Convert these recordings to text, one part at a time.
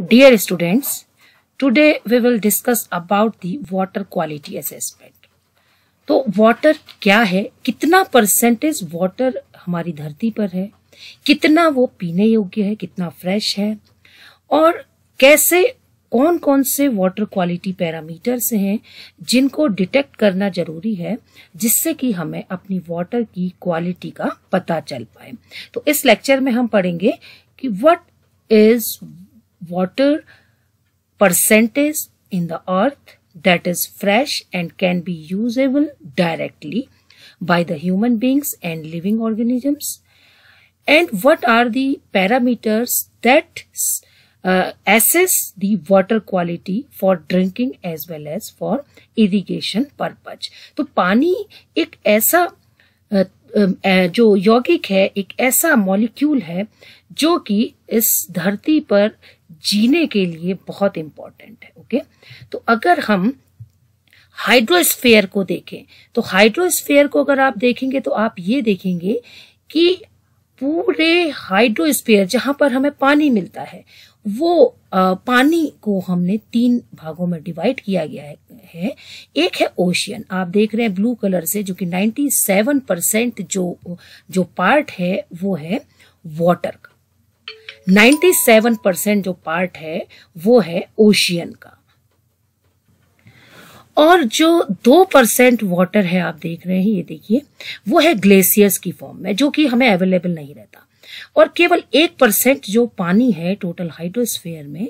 Dear students, today we will discuss about the water quality assessment. तो water क्या है कितना परसेंटेज वाटर हमारी धरती पर है कितना वो पीने योग्य है कितना फ्रेश है और कैसे कौन कौन से वाटर क्वालिटी पैरामीटर्स हैं जिनको डिटेक्ट करना जरूरी है जिससे कि हमें अपनी वाटर की क्वालिटी का पता चल पाए तो इस लेक्चर में हम पढ़ेंगे कि what is water percentage in the earth that is fresh and can be usable directly by the human beings and living organisms and what are the parameters that uh, assess the water quality for drinking as well as for irrigation purpose तो pani ek aisa जो यौगिक है एक ऐसा molecule है जो कि इस धरती पर जीने के लिए बहुत इंपॉर्टेंट है ओके तो अगर हम हाइड्रोस्फेयर को देखें तो हाइड्रोस्फेयर को अगर आप देखेंगे तो आप ये देखेंगे कि पूरे हाइड्रोस्फेयर जहां पर हमें पानी मिलता है वो आ, पानी को हमने तीन भागों में डिवाइड किया गया है एक है ओशियन आप देख रहे हैं ब्लू कलर से जो कि 97 परसेंट जो जो पार्ट है वो है वाटर का 97 परसेंट जो पार्ट है वो है ओशियन का और जो दो परसेंट वाटर है आप देख रहे हैं ये देखिए वो है ग्लेशियर्स की फॉर्म में जो कि हमें अवेलेबल नहीं रहता और केवल एक परसेंट जो पानी है टोटल हाइड्रोस्फेयर में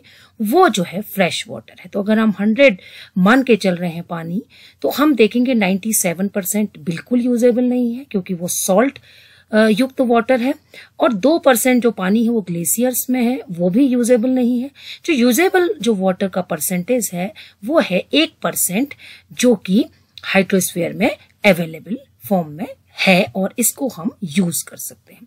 वो जो है फ्रेश वाटर है तो अगर हम हंड्रेड मान के चल रहे हैं पानी तो हम देखेंगे नाइन्टी सेवन परसेंट बिल्कुल यूजेबल नहीं है क्योंकि वो सॉल्ट युक्त तो वाटर है और दो परसेंट जो पानी है वो ग्लेशियर्स में है वो भी यूजेबल नहीं है जो यूजेबल जो वाटर का परसेंटेज है वो है एक परसेंट जो कि हाइड्रोस्फेयर में अवेलेबल फॉर्म में है और इसको हम यूज कर सकते हैं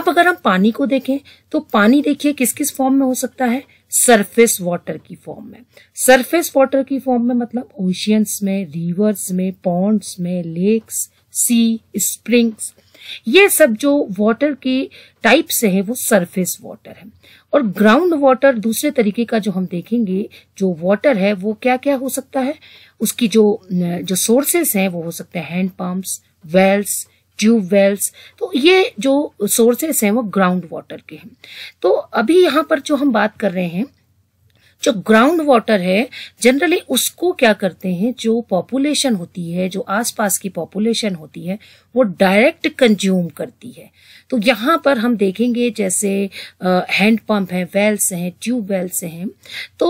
अब अगर हम पानी को देखें तो पानी देखिए किस किस फॉर्म में हो सकता है सरफेस वाटर की फॉर्म में सरफेस वाटर की फॉर्म में मतलब ओशियंस में रिवर्स में पॉन्ड्स में लेक्स सी स्प्रिंग्स ये सब जो वाटर के टाइप्स हैं वो सरफेस वाटर है और ग्राउंड वाटर दूसरे तरीके का जो हम देखेंगे जो वाटर है वो क्या क्या हो सकता है उसकी जो जो सोर्सेस हैं वो हो सकते हैं hand pumps wells tube wells तो ये जो सोर्सेस हैं वो ग्राउंड वाटर के हैं तो अभी यहाँ पर जो हम बात कर रहे हैं जो ग्राउंड वाटर है जनरली उसको क्या करते हैं जो पॉपुलेशन होती है जो आसपास की पॉपुलेशन होती है वो डायरेक्ट कंज्यूम करती है तो यहाँ पर हम देखेंगे जैसे हैंड पंप हैं वेल्स हैं ट्यूब वेल्स हैं तो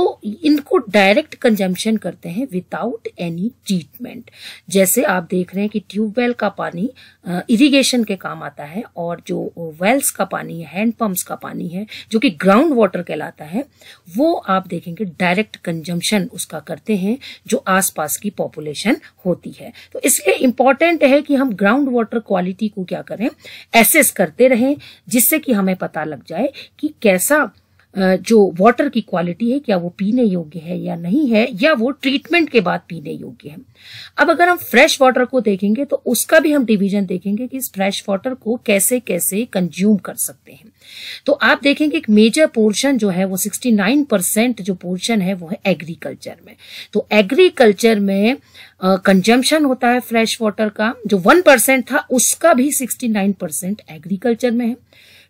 इनको डायरेक्ट कंजम्पशन करते हैं विदाउट एनी ट्रीटमेंट जैसे आप देख रहे हैं कि ट्यूब वेल का पानी इरिगेशन के काम आता है और जो वेल्स का पानी है हैंड पंप्स का पानी है जो कि ग्राउंड वाटर कहलाता है वो आप देखेंगे डायरेक्ट कंजम्पशन उसका करते हैं जो आसपास की पॉपुलेशन होती है तो इसलिए इम्पॉर्टेंट है कि हम ग्राउंड वाटर क्वालिटी को क्या करें एसेस करते रहें जिससे कि हमें पता लग जाए कि कैसा जो वाटर की क्वालिटी है क्या वो पीने योग्य है या नहीं है या वो ट्रीटमेंट के बाद पीने योग्य है अब अगर हम फ्रेश वाटर को देखेंगे तो उसका भी हम डिवीजन देखेंगे कि इस फ्रेश वाटर को कैसे कैसे कंज्यूम कर सकते हैं तो आप देखेंगे एक मेजर पोर्शन जो है वो 69 परसेंट जो पोर्शन है वो है एग्रीकल्चर में तो एग्रीकल्चर में कंजम्पशन होता है फ्रेश वाटर का जो वन परसेंट था उसका भी सिक्सटी नाइन परसेंट एग्रीकल्चर में है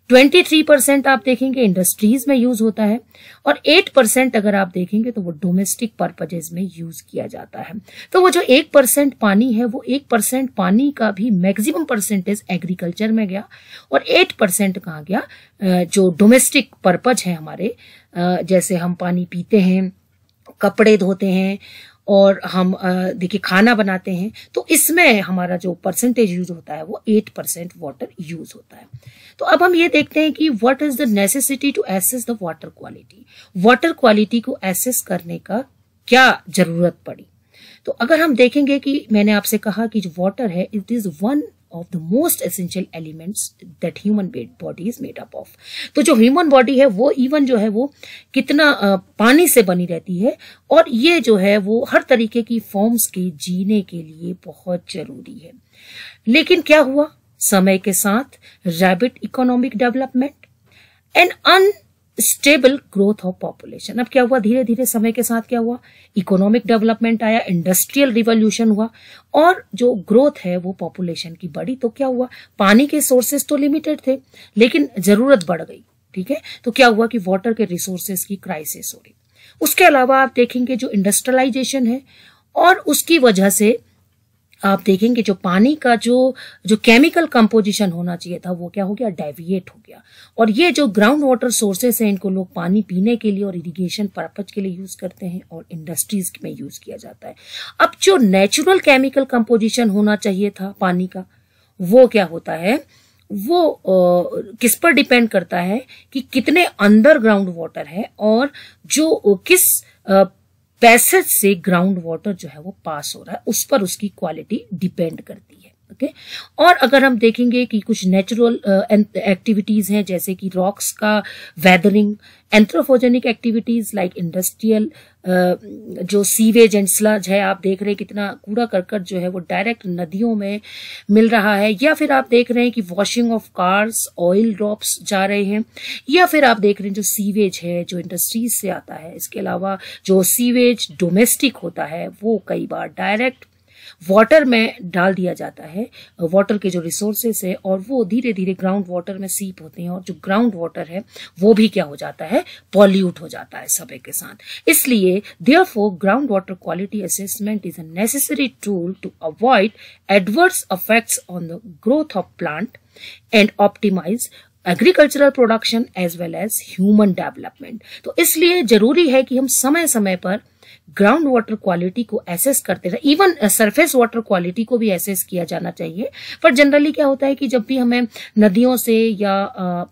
ट्वेंटी थ्री परसेंट आप देखेंगे इंडस्ट्रीज में यूज होता है और एट परसेंट अगर आप देखेंगे तो वो डोमेस्टिक पर्पजेज में यूज किया जाता है तो वो जो एक परसेंट पानी है वो एक परसेंट पानी का भी मैक्सिमम परसेंटेज एग्रीकल्चर में गया और एट परसेंट कहा गया जो डोमेस्टिक पर्पज है हमारे जैसे हम पानी पीते हैं कपड़े धोते हैं और हम देखिए खाना बनाते हैं तो इसमें हमारा जो परसेंटेज यूज होता है वो एट परसेंट वाटर यूज होता है तो अब हम ये देखते हैं कि what is the necessity to assess the water quality water quality को एसेस करने का क्या जरूरत पड़ी तो अगर हम देखेंगे कि मैंने आपसे कहा कि जो वाटर है it is one of the most essential elements that human body is made up of तो जो ह्यूमन बॉडी है वो इवन जो है वो कितना पानी से बनी रहती है और ये जो है वो हर तरीके की फॉर्म्स के जीने के लिए बहुत जरूरी है लेकिन क्या हुआ समय के साथ rapid economic development and unstable growth of population अब क्या हुआ धीरे धीरे समय के साथ क्या हुआ इकोनॉमिक डेवलपमेंट आया इंडस्ट्रियल रिवोल्यूशन हुआ और जो ग्रोथ है वो पॉपुलेशन की बढ़ी तो क्या हुआ पानी के सोर्सेस तो लिमिटेड थे लेकिन जरूरत बढ़ गई ठीक है तो क्या हुआ कि वाटर के रिसोर्सेज की क्राइसिस हो रही उसके अलावा आप देखेंगे जो इंडस्ट्रियलाइजेशन है और उसकी वजह से आप देखेंगे जो पानी का जो जो केमिकल कंपोजिशन होना चाहिए था वो क्या हो गया डेविएट हो गया और ये जो ग्राउंड वाटर सोर्सेस हैं इनको लोग पानी पीने के लिए और इरिगेशन पर्पज के लिए यूज करते हैं और इंडस्ट्रीज में यूज किया जाता है अब जो नेचुरल केमिकल कंपोजिशन होना चाहिए था पानी का वो क्या होता है वो आ, किस पर डिपेंड करता है कि कितने अंडरग्राउंड वाटर है और जो किस पैसेज से ग्राउंड वाटर जो है वो पास हो रहा है उस पर उसकी क्वालिटी डिपेंड करती है ओके और अगर हम देखेंगे कि कुछ नेचुरल एक्टिविटीज़ uh, हैं जैसे कि रॉक्स का weathering anthropogenic activities like industrial जो सीवेज एंड स्लज है आप देख रहे हैं कितना कूड़ा करकट जो है वो डायरेक्ट नदियों में मिल रहा है या फिर आप देख रहे हैं कि washing of cars oil drops जा रहे हैं या फिर आप देख रहे हैं जो सीवेज है जो इंडस्ट्रीज से आता है इसके अलावा जो सीवेज डोमेस्टिक होता है वो कई बार डायरेक्ट वाटर में डाल दिया जाता है वाटर के जो रिसोर्सेस है और वो धीरे धीरे ग्राउंड वाटर में सीप होते हैं और जो ग्राउंड वाटर है वो भी क्या हो जाता है पॉल्यूट हो जाता है समय के साथ इसलिए therefore ground water quality assessment is a necessary tool to avoid adverse affect on the growth of plant and optimize agricultural production as well as human development तो इसलिए जरूरी है कि हम समय समय पर ग्राउंड वाटर क्वालिटी को एसेस करते रहे इवन सरफेस वाटर क्वालिटी को भी एसेस किया जाना चाहिए पर जनरली क्या होता है कि जब भी हमें नदियों से या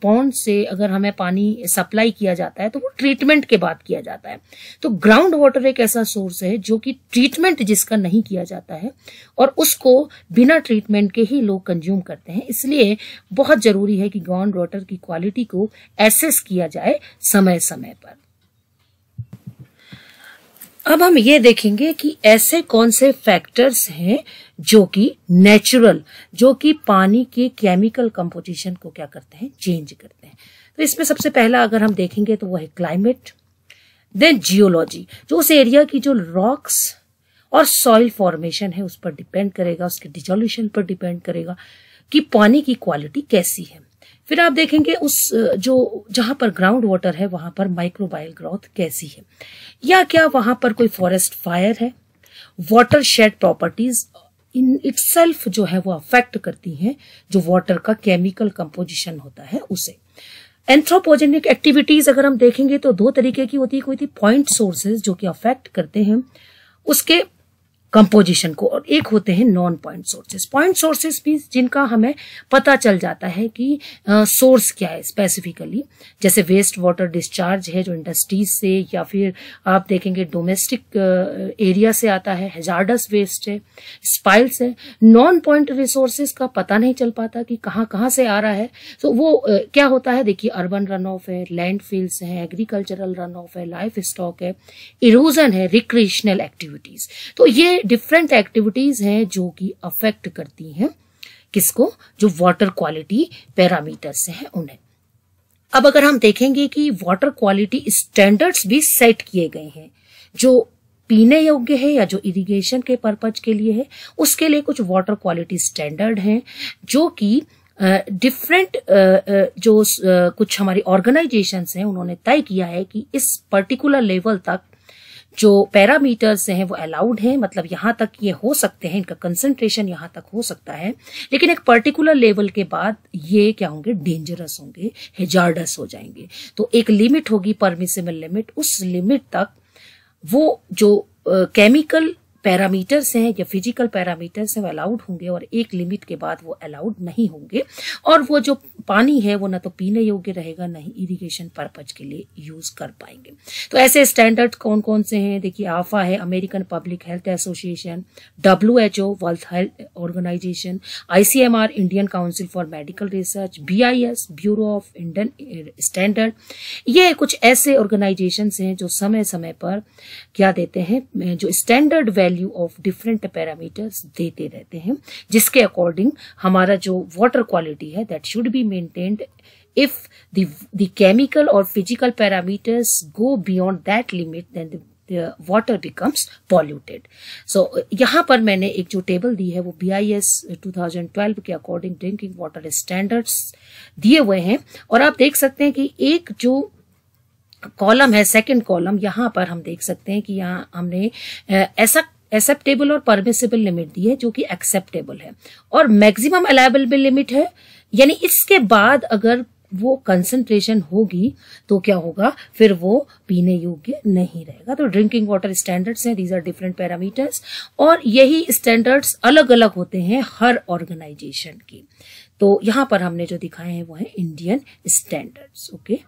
पौंड uh, से अगर हमें पानी सप्लाई किया जाता है तो वो ट्रीटमेंट के बाद किया जाता है तो ग्राउंड वाटर एक ऐसा सोर्स है जो कि ट्रीटमेंट जिसका नहीं किया जाता है और उसको बिना ट्रीटमेंट के ही लोग कंज्यूम करते हैं इसलिए बहुत जरूरी है कि ग्राउंड वाटर की क्वालिटी को एसेस किया जाए समय समय पर अब हम ये देखेंगे कि ऐसे कौन से फैक्टर्स हैं जो कि नेचुरल जो कि पानी के केमिकल कंपोजिशन को क्या करते हैं चेंज करते हैं तो इसमें सबसे पहला अगर हम देखेंगे तो वह है क्लाइमेट देन जियोलॉजी जो उस एरिया की जो रॉक्स और सॉइल फॉर्मेशन है उस पर डिपेंड करेगा उसके डिजोल्यूशन पर डिपेंड करेगा कि पानी की क्वालिटी कैसी है फिर आप देखेंगे उस जो जहां पर ग्राउंड वाटर है वहां पर माइक्रोबायल ग्रोथ कैसी है या क्या वहां पर कोई फॉरेस्ट फायर है watershed properties in itself जो है वो अफेक्ट करती हैं जो वाटर का केमिकल कंपोजिशन होता है उसे एंथ्रोपोजेनिक एक्टिविटीज अगर हम देखेंगे तो दो तरीके की होती है कोई थी पॉइंट सोर्सेज जो कि अफेक्ट करते हैं उसके कंपोजिशन को और एक होते हैं non point sources point sources भी जिनका हमें पता चल जाता है कि सोर्स क्या है स्पेसिफिकली जैसे वेस्ट वाटर डिस्चार्ज है जो इंडस्ट्रीज से या फिर आप देखेंगे डोमेस्टिक एरिया से आता है हेजार्डस वेस्ट है स्पाइल्स है नॉन पॉइंट रिसोर्सेज का पता नहीं चल पाता कि कहाँ कहाँ से आ रहा है तो वो uh, क्या होता है देखिए अर्बन रन ऑफ है लैंड फील्ड्स हैं एग्रीकल्चरल रन ऑफ है लाइफ स्टॉक है इरोजन है रिक्रिएशनल एक्टिविटीज तो ये डिफरेंट एक्टिविटीज हैं जो कि अफेक्ट करती हैं किसको जो वाटर क्वालिटी पैरामीटर्स हैं उन्हें अब अगर हम देखेंगे कि वाटर क्वालिटी स्टैंडर्ड्स भी सेट किए गए हैं जो पीने योग्य है या जो इरिगेशन के पर्पज के लिए है उसके लिए कुछ वाटर क्वालिटी स्टैंडर्ड हैं जो कि डिफरेंट uh, uh, जो uh, कुछ हमारी ऑर्गेनाइजेशंस हैं उन्होंने तय किया है कि इस पर्टिकुलर लेवल तक जो पैरामीटर्स हैं वो अलाउड हैं मतलब यहाँ तक ये हो सकते हैं इनका कंसंट्रेशन यहाँ तक हो सकता है लेकिन एक पर्टिकुलर लेवल के बाद ये क्या होंगे डेंजरस होंगे हेजार्डस हो जाएंगे तो एक लिमिट होगी परमिसेबल लिमिट उस लिमिट तक वो जो केमिकल uh, पैरामीटर्स हैं या फिजिकल पैरामीटर्स हैं वो अलाउड होंगे और एक लिमिट के बाद वो अलाउड नहीं होंगे और वो जो पानी है वो ना तो पीने योग्य रहेगा ना ही इरीगेशन पर्पज के लिए यूज कर पाएंगे तो ऐसे स्टैंडर्ड कौन कौन से हैं देखिए आफा है American Public Health Association W H O World Health Organization ICMR Indian Council for Medical Research B I S Bureau of Indian Standard ये कुछ ऐसे ऑर्गेनाइजेशन हैं जो समय समय पर क्या देते हैं जो standard value value of different parameters देते रहते हैं जिसके अकॉर्डिंग हमारा जो वाटर क्वालिटी है that should be maintained if the the chemical or physical parameters go beyond that limit then the water becomes polluted so यहाँ पर मैंने एक जो टेबल दी है वो B I S two thousand twelve के अकॉर्डिंग ड्रिंकिंग वाटर स्टैंडर्ड्स दिए हुए हैं और आप देख सकते हैं कि एक जो कॉलम है सेकेंड कॉलम यहाँ पर हम देख सकते हैं कि यहाँ हमने ऐसा एक्सेप्टेबल और परमिसेबल लिमिट दी है जो कि एक्सेप्टेबल है और मैक्सिमम अलाइबल लिमिट है यानी इसके बाद अगर वो कंसंट्रेशन होगी तो क्या होगा फिर वो पीने योग्य नहीं रहेगा तो ड्रिंकिंग वाटर स्टैंडर्ड्स हैं दीज आर डिफरेंट पैरामीटर्स और यही स्टैंडर्ड्स अलग अलग होते हैं हर ऑर्गेनाइजेशन की तो यहां पर हमने जो दिखाए हैं वो है इंडियन स्टैंडर्ड्स ओके okay?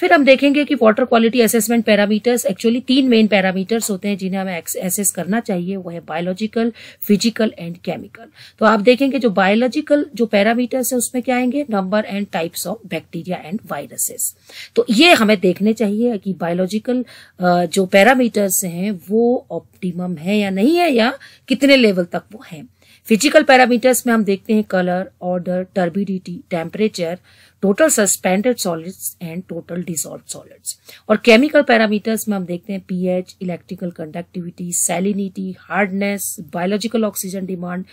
फिर हम देखेंगे कि water quality assessment parameters actually तीन मेन पैरामीटर्स होते हैं जिन्हें हमें एसेस करना चाहिए वो है बायोलॉजिकल फिजिकल एंड केमिकल तो आप देखेंगे जो बायोलॉजिकल जो पैरामीटर्स है उसमें क्या आएंगे number and types of bacteria and viruses तो ये हमें देखने चाहिए कि बायोलॉजिकल जो पैरामीटर्स हैं वो ऑप्टिमम है या नहीं है या कितने लेवल तक वो है फिजिकल पैरामीटर्स में हम देखते हैं colour odour turbidity temperature total suspended solids and total dissolve solids और केमिकल पैरामीटर्स में हम देखते हैं pH electrical conductivity salinity hardness biological oxygen demand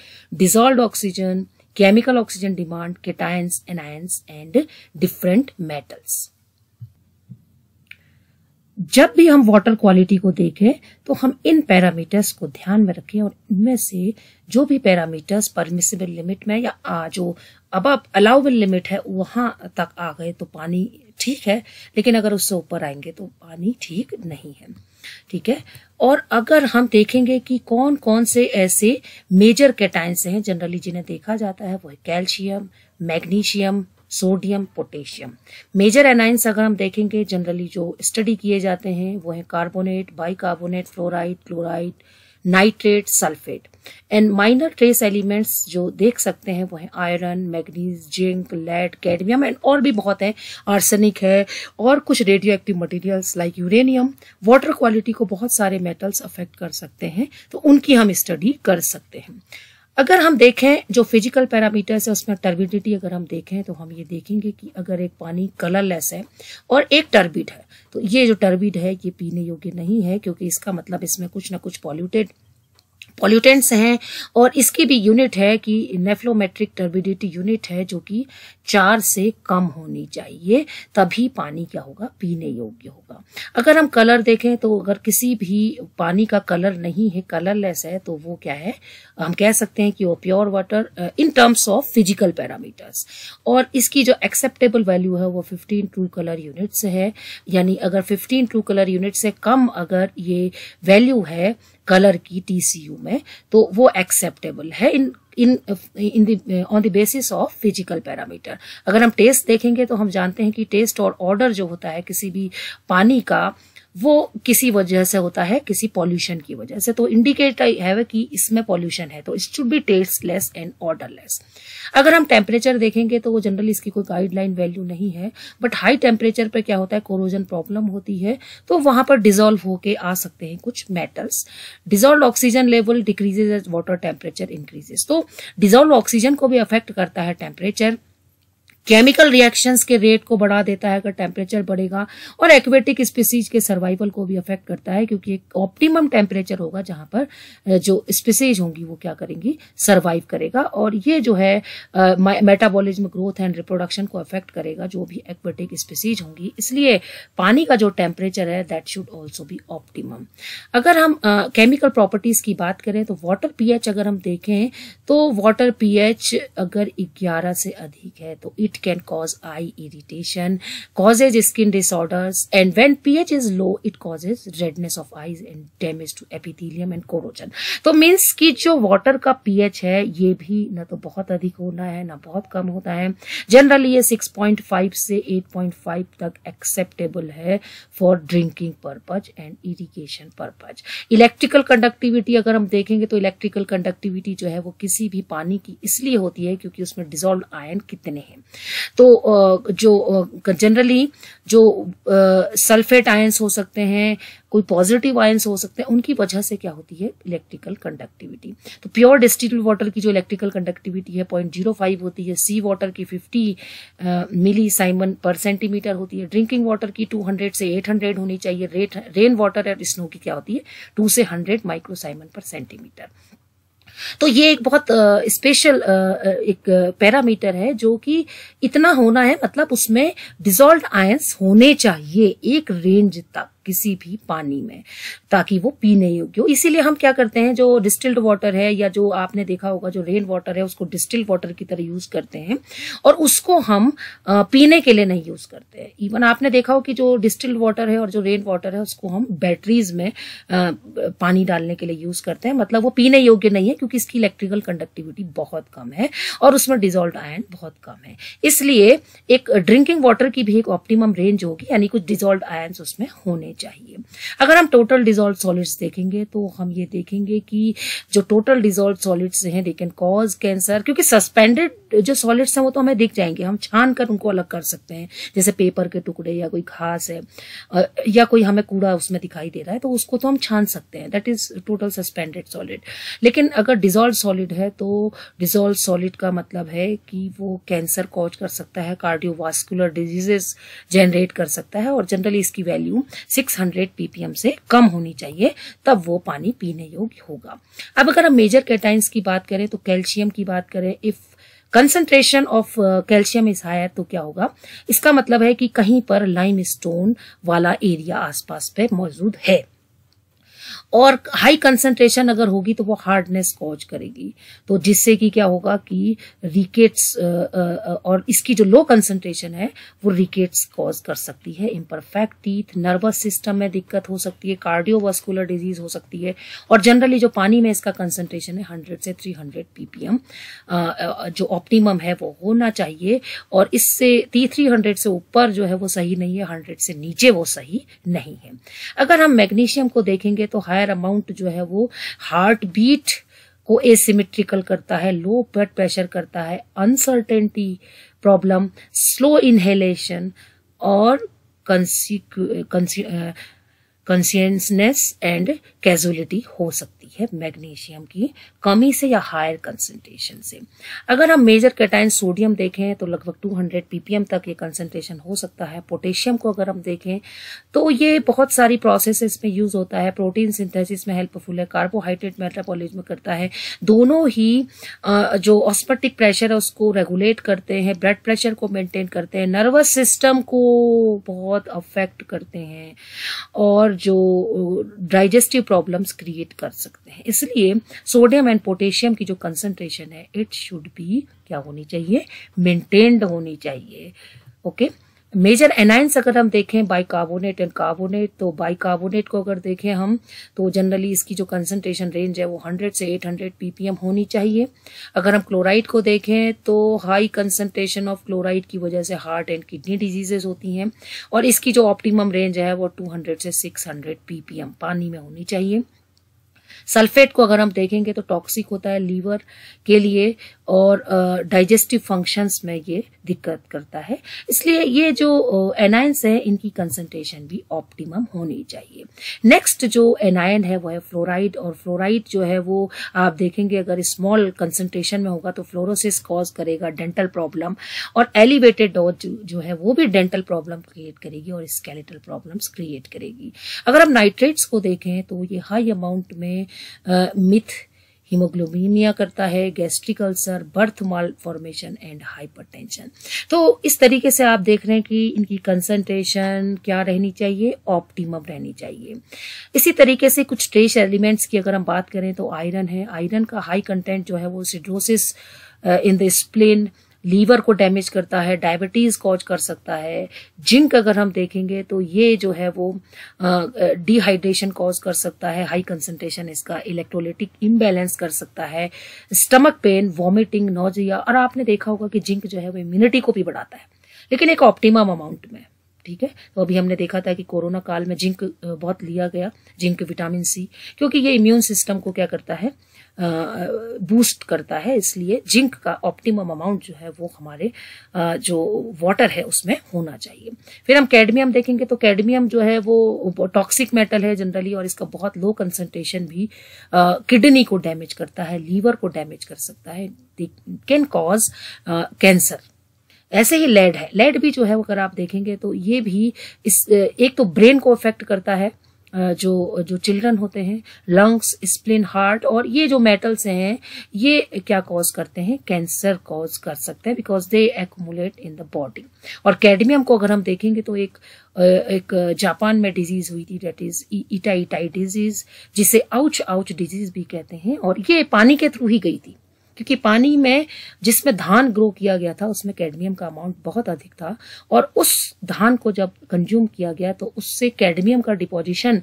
dissolve oxygen chemical oxygen demand cations anions and different metals जब भी हम water quality को देखें तो हम इन पैरामीटर्स को ध्यान में रखें और इनमें से जो भी पैरामीटर्स परमिसेबल लिमिट में या आ जो अब अब अलाउबल लिमिट है वहां तक आ गए तो पानी ठीक है लेकिन अगर उससे ऊपर आएंगे तो पानी ठीक नहीं है ठीक है और अगर हम देखेंगे कि कौन कौन से ऐसे मेजर कैटाइंस हैं जनरली जिन्हें देखा जाता है वो है calcium magnesium sodium potassium major anions अगर हम देखेंगे जनरली जो स्टडी किए जाते हैं वो है carbonate bicarbonate fluoride chloride nitrate sulphate and minor trace elements जो देख सकते हैं वो है iron manganese zinc lead cadmium and और भी बहुत है आर्सेनिक है और कुछ radioactive materials like uranium water quality को बहुत सारे मेटल्स अफेक्ट कर सकते हैं तो उनकी हम स्टडी कर सकते हैं अगर हम देखें जो फिजिकल पैरामीटर्स है उसमें टर्बिडिटी अगर हम देखें तो हम ये देखेंगे कि अगर एक पानी कलरलेस है और एक टर्बिड है तो ये जो टर्बिड है ये पीने योग्य नहीं है क्योंकि इसका मतलब इसमें कुछ ना कुछ पॉल्यूटेड पॉल्यूटेंट्स हैं और इसकी भी यूनिट है कि नेफ्लोमेट्रिक टर्बिडिटी यूनिट है जो कि चार से कम होनी चाहिए तभी पानी क्या होगा पीने योग्य होगा अगर हम कलर देखें तो अगर किसी भी पानी का कलर नहीं है कलरलेस है तो वो क्या है हम कह सकते हैं कि वो pure water in terms of physical parameters और इसकी जो एक्सेप्टेबल वैल्यू है वो फिफ्टीन ट्रू कलर यूनिट्स है यानी अगर फिफ्टीन ट्रू कलर यूनिट से कम अगर ये वैल्यू है कलर की टीसीयू में तो वो एक्सेप्टेबल है in in in on the basis of physical parameter अगर हम टेस्ट देखेंगे तो हम जानते हैं कि टेस्ट और ऑर्डर जो होता है किसी भी पानी का वो किसी वजह से होता है किसी पॉल्यूशन की वजह से तो इंडिकेट है कि इसमें पॉल्यूशन है तो it should be tasteless and odourless अगर हम टेम्परेचर देखेंगे तो वो जनरली इसकी कोई गाइडलाइन वैल्यू नहीं है बट हाई टेम्परेचर पर क्या होता है कोरोजन प्रॉब्लम होती है तो वहां पर डिजोल्व होके आ सकते हैं कुछ metals dissolve oxygen level decreases as water temperature increases तो डिजोल्व ऑक्सीजन को भी अफेक्ट करता है टेम्परेचर केमिकल रिएक्शंस के रेट को बढ़ा देता है अगर टेम्परेचर बढ़ेगा और एक्वेटिक स्पीसीज के सर्वाइवल को भी अफेक्ट करता है क्योंकि एक ऑप्टिमम टेम्परेचर होगा जहां पर जो स्पीसीज होंगी वो क्या करेंगी सर्वाइव करेगा और ये जो है मेटाबॉलिज्म ग्रोथ एंड रिप्रोडक्शन को अफेक्ट करेगा जो भी एक्वेटिक स्पीसीज होंगी इसलिए पानी का जो टेम्परेचर है that should also be optimum अगर हम केमिकल uh, प्रॉपर्टीज की बात करें तो वाटर पीएच अगर हम देखें तो वाटर पीएच अगर ग्यारह से अधिक है तो It cause eye irritation causes skin disorders and when p h is low it causes redness of eyes and damage to epithelium and corrosion तो मीन्स कि जो वाटर का पीएच है ये भी ना तो बहुत अधिक होना है ना बहुत कम होता है जनरली ये 6.5 से 8.5 तक एक्सेप्टेबल है for drinking purpose and irrigation purpose electrical conductivity अगर हम देखेंगे तो इलेक्ट्रिकल कंडक्टिविटी जो है वो किसी भी पानी की इसलिए होती है क्योंकि उसमें डिजोल्व आयन कितने हैं तो जो जनरली जो सल्फेट आयंस हो सकते हैं कोई पॉजिटिव आयंस हो सकते हैं उनकी वजह से क्या होती है इलेक्ट्रिकल कंडक्टिविटी तो प्योर डिस्टिल वाटर की जो इलेक्ट्रिकल कंडक्टिविटी है पॉइंट जीरो फाइव होती है सी वाटर की fifty milli siemens per centimetre होती है ड्रिंकिंग वाटर की टू हंड्रेड से एट हंड्रेड होनी चाहिए रेन वाटर और स्नो की क्या होती है टू से हंड्रेड माइक्रोसाइमन पर सेंटीमीटर तो ये एक बहुत स्पेशल एक पैरामीटर है जो कि इतना होना है मतलब उसमें डिजोल्व आयंस होने चाहिए एक रेंज तक किसी भी पानी में ताकि वो पीने योग्य हो इसीलिए हम क्या करते हैं जो डिस्टिल्ड वाटर है या जो आपने देखा होगा जो रेन वाटर है उसको डिस्टिल्ड वाटर की तरह यूज करते हैं और उसको हम पीने के लिए नहीं यूज करते हैं इवन आपने देखा हो कि जो डिस्टिल्ड वाटर है और जो रेन वाटर है उसको हम बैटरीज में पानी डालने के लिए यूज करते हैं मतलब वो पीने योग्य नहीं है क्योंकि इसकी इलेक्ट्रिकल कंडक्टिविटी बहुत कम है और उसमें डिजोल्व आयन बहुत कम है इसलिए एक ड्रिंकिंग वाटर की भी एक ऑप्टिमम रेंज होगी यानी कुछ डिजोल्ड आयन उसमें होने होने चाहिए अगर हम टोटल डिजोल्व सॉलिड्स देखेंगे तो हम ये देखेंगे कि जो टोटल डिजोल्व सॉलिड्स हैं दे कैन कॉज कैंसर क्योंकि सस्पेंडेड जो सॉलिड्स हैं वो तो हमें दिख जाएंगे हम छान कर उनको अलग कर सकते हैं जैसे पेपर के टुकड़े या कोई घास है या कोई हमें कूड़ा उसमें दिखाई दे रहा है तो उसको तो हम छान सकते हैं that is total suspended solid लेकिन अगर डिजोल्व सॉलिड है तो डिजोल्व सॉलिड का मतलब है कि वो कैंसर कॉज कर सकता है कार्डियोवास्कुलर डिजीजेस जनरेट कर सकता है और जनरली इसकी वैल्यू 600 पीपीएम से कम होनी चाहिए तब वो पानी पीने योग्य होगा अब अगर हम मेजर कैटाइंस की बात करें तो कैल्शियम की बात करें if concentration of calcium is higher तो क्या होगा इसका मतलब है कि कहीं पर लाइम स्टोन वाला एरिया आसपास पे मौजूद है और हाई कंसंट्रेशन अगर होगी तो वो हार्डनेस कॉज करेगी तो जिससे कि क्या होगा कि रिकेट्स और इसकी जो लो कंसंट्रेशन है वो रिकेट्स कॉज कर सकती है इम्परफेक्ट टीथ नर्वस सिस्टम में दिक्कत हो सकती है कार्डियोवास्कुलर डिजीज हो सकती है और जनरली जो पानी में इसका कंसंट्रेशन है हंड्रेड से थ्री हंड्रेड पीपीएम जो ऑप्टिमम है वो होना चाहिए और इससे थ्री हंड्रेड से ऊपर जो है वो सही नहीं है हंड्रेड से नीचे वो सही नहीं है अगर हम मैग्नीशियम को देखेंगे तो हाई एंटायर अमाउंट जो है वो हार्ट बीट को एसिमेट्रिकल करता है लो ब्लड प्रेशर करता है अनसर्टेनिटी प्रॉब्लम स्लो इनहेलेशन और कंसियसनेस एंड कैजुअलिटी हो सकती है मैग्नीशियम की कमी से या हायर कंसेंट्रेशन से अगर हम मेजर कैटाइन सोडियम देखें तो लगभग 200 पीपीएम तक ये कंसेंट्रेशन हो सकता है पोटेशियम को अगर हम देखें तो ये बहुत सारी प्रोसेस में यूज होता है प्रोटीन सिंथेसिस में हेल्पफुल है कार्बोहाइड्रेट मेट्रापोलिज में करता है दोनों ही जो ऑस्पेटिक प्रेशर है उसको रेगुलेट करते हैं ब्लड प्रेशर को मेंटेन करते हैं नर्वस सिस्टम को बहुत अफेक्ट करते हैं और जो डाइजेस्टिव प्रॉब्लम्स क्रिएट कर सकते हैं सकते हैं इसलिए सोडियम एंड पोटेशियम की जो कंसंट्रेशन है इट शुड बी क्या होनी चाहिए मेंटेन्ड होनी चाहिए ओके okay? मेजर एनाइंस अगर हम देखें बाइकार्बोनेट एंड कार्बोनेट तो बाइकार्बोनेट को अगर देखें हम तो जनरली इसकी जो कंसंट्रेशन रेंज है वो 100 से 800 पीपीएम होनी चाहिए अगर हम क्लोराइड को देखें तो हाई कंसंट्रेशन ऑफ क्लोराइड की वजह से हार्ट एंड किडनी डिजीजेज होती हैं और इसकी जो ऑप्टिमम रेंज है वो टू से सिक्स पीपीएम पानी में होनी चाहिए सल्फेट को अगर हम देखेंगे तो टॉक्सिक होता है लीवर के लिए और डाइजेस्टिव uh, फंक्शंस में ये दिक्कत करता है इसलिए ये जो एनायंस है इनकी कंसंट्रेशन भी ऑप्टिमम होनी चाहिए नेक्स्ट जो एनायन है वह है फ्लोराइड और फ्लोराइड जो है वो आप देखेंगे अगर स्मॉल कंसंट्रेशन में होगा तो फ्लोरोसिस कॉज करेगा डेंटल प्रॉब्लम और एलिवेटेड डॉज जो है वो भी डेंटल प्रॉब्लम क्रिएट करेगी और स्केलेटल प्रॉब्लम्स क्रिएट करेगी अगर हम नाइट्रेट्स को देखें तो ये हाई अमाउंट में मिथ हीमोग्लोबिनिया करता है gastric ulcer birth malformation and hypertension तो इस तरीके से आप देख रहे हैं कि इनकी कंसंट्रेशन क्या रहनी चाहिए ऑप्टिमम रहनी चाहिए इसी तरीके से कुछ ट्रेस एलिमेंट्स की अगर हम बात करें तो आयरन है आयरन का हाई कंटेंट जो है वो siderosis in the spleen liver को डैमेज करता है डायबिटीज कॉज कर सकता है जिंक अगर हम देखेंगे तो ये जो है वो डिहाइड्रेशन कॉज कर सकता है हाई कंसंट्रेशन इसका इलेक्ट्रोलिटिक इम्बेलेंस कर सकता है स्टमक पेन वॉमिटिंग नोजिया और आपने देखा होगा कि जिंक जो है वो इम्यूनिटी को भी बढ़ाता है लेकिन एक ऑप्टिमम अमाउंट में ठीक है तो अभी हमने देखा था कि कोरोना काल में जिंक बहुत लिया गया जिंक विटामिन सी क्योंकि ये इम्यून सिस्टम को क्या करता है बूस्ट करता है इसलिए जिंक का ऑप्टिमम अमाउंट जो है वो हमारे जो वाटर है उसमें होना चाहिए फिर हम कैडमियम देखेंगे तो कैडमियम जो है वो टॉक्सिक मेटल है जनरली और इसका बहुत लो कंसंट्रेशन भी किडनी को डैमेज करता है लीवर को डैमेज कर सकता है कैन कॉज कैंसर ऐसे ही लेड है लेड भी जो है अगर आप देखेंगे तो ये भी इस एक तो ब्रेन को अफेक्ट करता है जो जो चिल्ड्रन होते हैं लंग्स स्प्लिन हार्ट और ये जो मेटल्स हैं ये क्या कॉज करते हैं कैंसर कॉज कर सकते हैं because they accumulate in the body और कैडमियम को अगर हम देखेंगे तो एक एक जापान में डिजीज हुई थी डेट इज इटाइटाई डिजीज जिसे आउच आउच डिजीज भी कहते हैं और ये पानी के थ्रू ही गई थी क्योंकि पानी में जिसमें धान ग्रो किया गया था उसमें कैडमियम का अमाउंट बहुत अधिक था और उस धान को जब कंज्यूम किया गया तो उससे कैडमियम का डिपोजिशन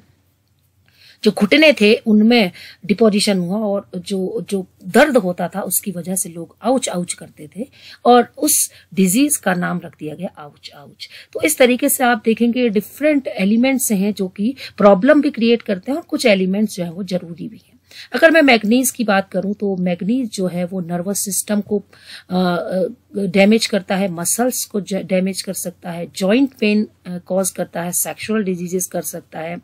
जो घुटने थे उनमें डिपोजिशन हुआ और जो जो दर्द होता था उसकी वजह से लोग आउच आउच करते थे और उस डिजीज का नाम रख दिया गया आउच आउच तो इस तरीके से आप देखेंगे डिफरेंट एलिमेंट्स हैं जो कि प्रॉब्लम भी क्रिएट करते हैं और कुछ एलिमेंट्स जो है वो जरूरी भी है अगर मैं मैग्नीज की बात करूं तो मैग्नीज जो है वो नर्वस सिस्टम को आ, डैमेज करता है मसल्स को डैमेज कर सकता है जॉइंट पेन कॉज करता है सेक्सुअल डिजीजेस कर सकता है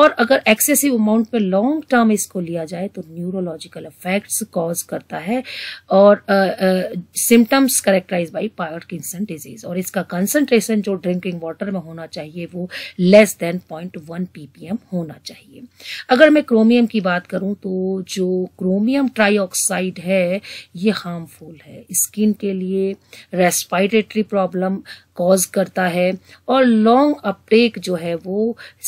और अगर एक्सेसिव अमाउंट में लॉन्ग टर्म इसको लिया जाए तो न्यूरोलॉजिकल इफेक्ट्स कॉज करता है और symptoms characterize by Parkinson disease और इसका कंसंट्रेशन जो ड्रिंकिंग वाटर में होना चाहिए वो less than point one ppm होना चाहिए अगर मैं क्रोमियम की बात करूं तो जो क्रोमियम ट्राई है ये हार्मफुल है स्किन के लिए लिए रेस्पायरेटरी प्रॉब्लम कॉज करता है और लॉन्ग अपटेक जो है वो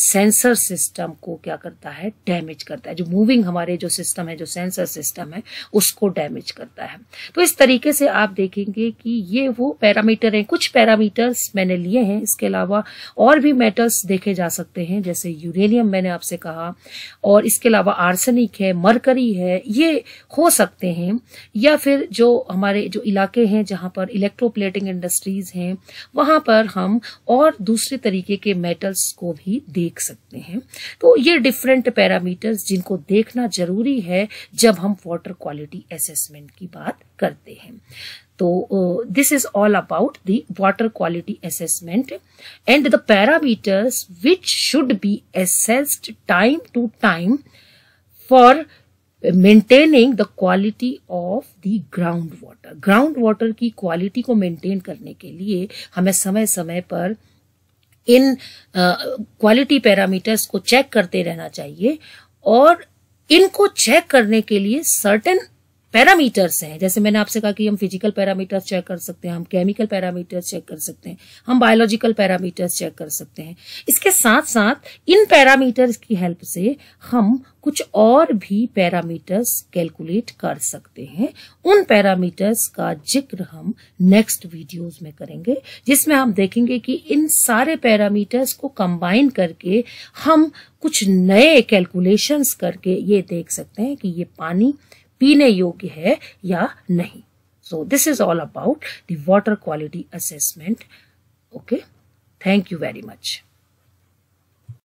सेंसर सिस्टम को क्या करता है डैमेज करता है जो मूविंग हमारे जो सिस्टम है जो सेंसर सिस्टम है उसको डैमेज करता है तो इस तरीके से आप देखेंगे कि ये वो पैरामीटर हैं कुछ पैरामीटर्स मैंने लिए हैं इसके अलावा और भी मेटल्स देखे जा सकते हैं जैसे यूरेनियम मैंने आपसे कहा और इसके अलावा आर्सेनिक है मरकरी है ये हो सकते हैं या फिर जो हमारे जो इलाके हैं जहां पर इलेक्ट्रोप्लेटिंग इंडस्ट्रीज हैं वहां पर हम और दूसरे तरीके के मेटल्स को भी देख सकते हैं तो ये डिफरेंट पैरामीटर्स जिनको देखना जरूरी है जब हम वाटर क्वालिटी असेसमेंट की बात करते हैं तो this is all about the water quality assessment and the parameters which should be assessed time to time for maintaining the quality of the ground water ground water की quality को maintain करने के लिए हमें समय समय पर इन क्वालिटी पैरामीटर्स को चेक करते रहना चाहिए और इनको चेक करने के लिए सर्टेन पैरामीटर्स हैं जैसे मैंने आपसे कहा कि हम फिजिकल पैरामीटर्स चेक कर सकते हैं हम केमिकल पैरामीटर्स चेक कर सकते हैं हम बायोलॉजिकल पैरामीटर्स चेक कर सकते हैं इसके साथ साथ इन पैरामीटर्स की हेल्प से हम कुछ और भी पैरामीटर्स कैलकुलेट कर सकते हैं उन पैरामीटर्स का जिक्र हम नेक्स्ट वीडियोस में करेंगे जिसमें हम देखेंगे कि इन सारे पैरामीटर्स को कंबाइन करके हम कुछ नए कैलकुलेशंस करके ये देख सकते हैं कि ये पानी पीने योग्य है या नहीं so this is all about the water quality assessment okay thank you very much